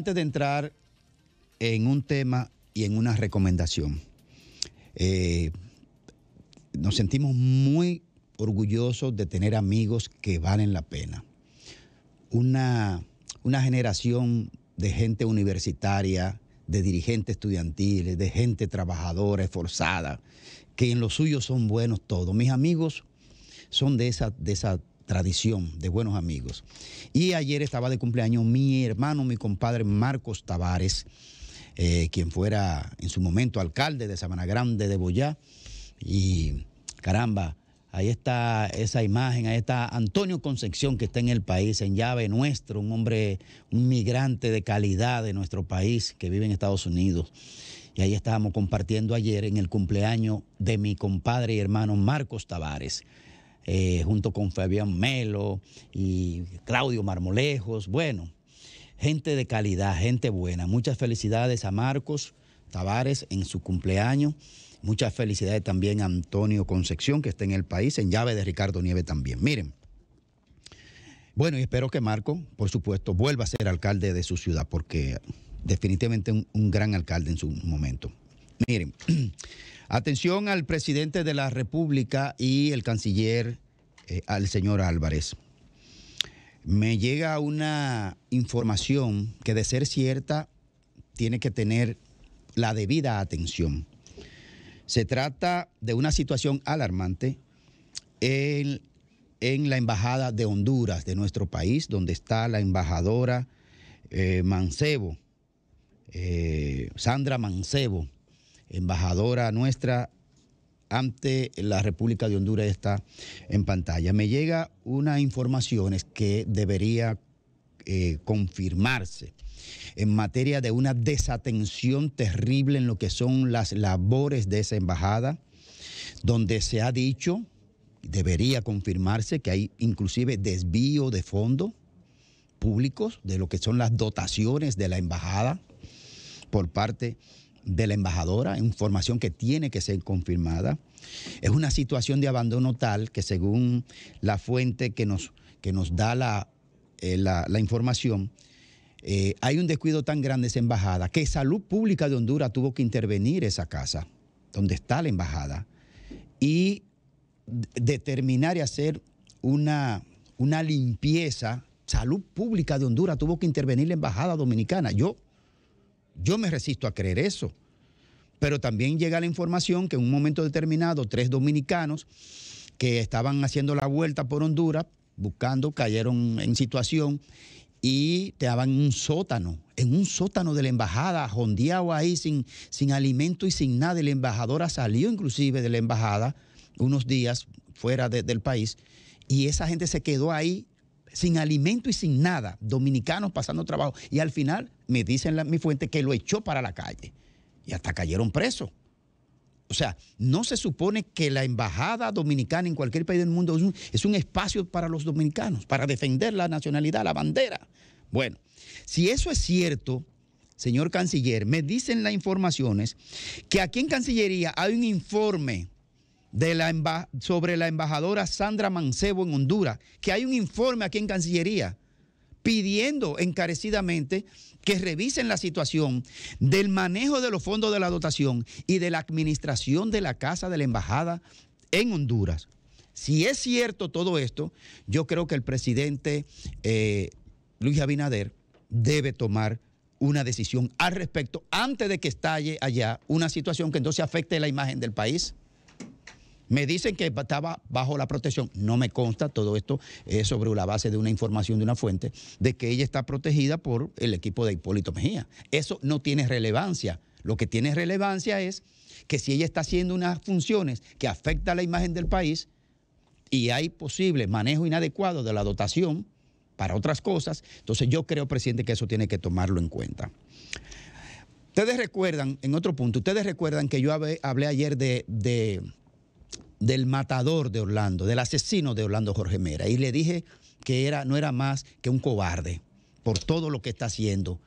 antes de entrar en un tema y en una recomendación, eh, nos sentimos muy orgullosos de tener amigos que valen la pena. Una, generación de gente universitaria, de dirigentes estudiantiles, de gente trabajadora, esforzada, que en lo suyo son buenos todos. Mis amigos son de esa, de esa, tradición de buenos amigos. Y ayer estaba de cumpleaños mi hermano, mi compadre Marcos Tavares, eh, quien fuera en su momento alcalde de Sabana Grande de Boyá. Y caramba, ahí está esa imagen, ahí está Antonio Concepción que está en el país, en llave nuestro, un hombre, un migrante de calidad de nuestro país que vive en Estados Unidos. Y ahí estábamos compartiendo ayer en el cumpleaños de mi compadre y hermano Marcos Tavares. Eh, junto con Fabián Melo y Claudio Marmolejos, bueno, gente de calidad, gente buena. Muchas felicidades a Marcos Tavares en su cumpleaños. Muchas felicidades también a Antonio Concepción, que está en el país, en llave de Ricardo Nieves también. Miren, bueno, y espero que Marco, por supuesto, vuelva a ser alcalde de su ciudad, porque definitivamente un gran alcalde en su momento. Miren, atención al presidente de la República y el canciller, eh, al señor Álvarez. Me llega una información que de ser cierta tiene que tener la debida atención. Se trata de una situación alarmante en, la Embajada de Honduras, de nuestro país, donde está la embajadora eh, Mancebo, eh, Sandra Mancebo, embajadora nuestra ante la República de Honduras está en pantalla. Me llega una informaciones que debería eh, confirmarse en materia de una desatención terrible en lo que son las labores de esa embajada, donde se ha dicho, debería confirmarse que hay inclusive desvío de fondos públicos de lo que son las dotaciones de la embajada por parte de de la embajadora, información que tiene que ser confirmada. Es una situación de abandono tal que según la fuente que nos, que nos da la, eh, información, eh, hay un descuido tan grande esa embajada que Salud Pública de Honduras tuvo que intervenir esa casa donde está la embajada y determinar y hacer una, una limpieza. Salud Pública de Honduras tuvo que intervenir la embajada dominicana. Yo yo me resisto a creer eso. Pero también llega la información que en un momento determinado tres dominicanos que estaban haciendo la vuelta por Honduras, buscando, cayeron en situación y estaban en un sótano, en un sótano de la embajada, jondeado ahí sin, sin alimento y sin nada. la embajadora salió inclusive de la embajada unos días fuera del país y esa gente se quedó ahí sin alimento y sin nada, dominicanos pasando trabajo. Y al final me dicen mi fuente que lo echó para la calle. Y hasta cayeron presos. O sea, no se supone que la embajada dominicana en cualquier país del mundo es un, es un espacio para los dominicanos, para defender la nacionalidad, la bandera. Bueno, si eso es cierto, señor canciller, me dicen las informaciones que aquí en Cancillería hay un informe sobre la embajadora Sandra Mancebo en Honduras, que hay un informe aquí en Cancillería pidiendo encarecidamente que revisen la situación del manejo de los fondos de la dotación y de la administración de la Casa de la Embajada en Honduras. Si es cierto todo esto, yo creo que el presidente eh, Luis Abinader debe tomar una decisión al respecto antes de que estalle allá una situación que entonces afecte la imagen del país. Me dicen que estaba bajo la protección. No me consta, todo esto es sobre la base de una información de una fuente, de que ella está protegida por el equipo de Hipólito Mejía. Eso no tiene relevancia. Lo que tiene relevancia es que si ella está haciendo unas funciones que afectan a la imagen del país y hay posible manejo inadecuado de la dotación para otras cosas, entonces yo creo, presidente, que eso tiene que tomarlo en cuenta. Ustedes recuerdan, en otro punto, ustedes recuerdan que yo hablé ayer de, de del matador de Orlando, del asesino de Orlando Jorge Mera. Y le dije que era, no era más que un cobarde por todo lo que está haciendo.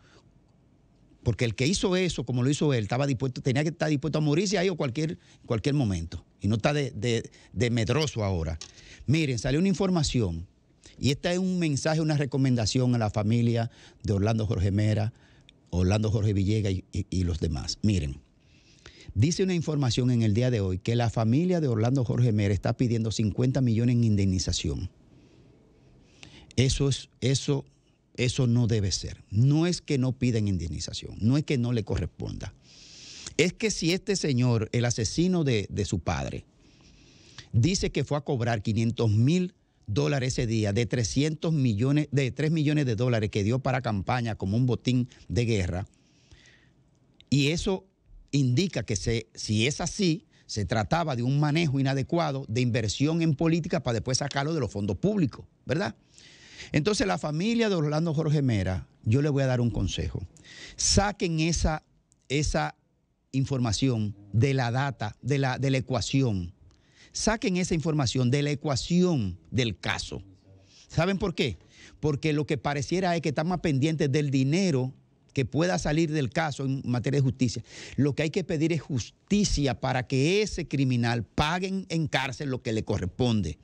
Porque el que hizo eso, como lo hizo él, estaba dispuesto, tenía que estar dispuesto a morirse ahí o cualquier, cualquier momento. Y no está de, medroso ahora. Miren, salió una información. Y este es un mensaje, una recomendación a la familia de Orlando Jorge Mera, Orlando Jorge Villegas y los demás. Miren. Dice una información en el día de hoy que la familia de Orlando Jorge Mera está pidiendo 50 millones en indemnización. Eso es, eso, eso no debe ser. No es que no pidan indemnización, no es que no le corresponda. Es que si este señor, el asesino de, de su padre, dice que fue a cobrar 500 mil dólares ese día de 300 millones, de 3 millones de dólares que dio para campaña como un botín de guerra, y eso indica que se, si es así, se trataba de un manejo inadecuado de inversión en política para después sacarlo de los fondos públicos, ¿verdad? Entonces la familia de Orlando Jorge Mera, yo le voy a dar un consejo. Saquen esa, esa información de la data, de la, de la ecuación. Saquen esa información de la ecuación del caso. ¿Saben por qué? Porque lo que pareciera es que están más pendientes del dinero que pueda salir del caso en materia de justicia, lo que hay que pedir es justicia para que ese criminal pague en cárcel lo que le corresponde.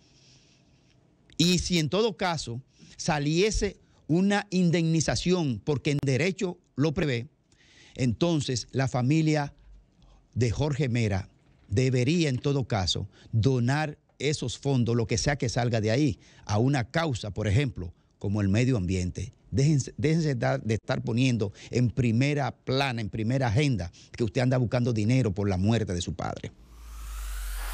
Y si en todo caso saliese una indemnización, porque en derecho lo prevé, entonces la familia de Jorge Mera debería en todo caso donar esos fondos, lo que sea que salga de ahí, a una causa, por ejemplo, como el medio ambiente. Déjense, de estar poniendo en primera plana, en primera agenda, que usted anda buscando dinero por la muerte de su padre.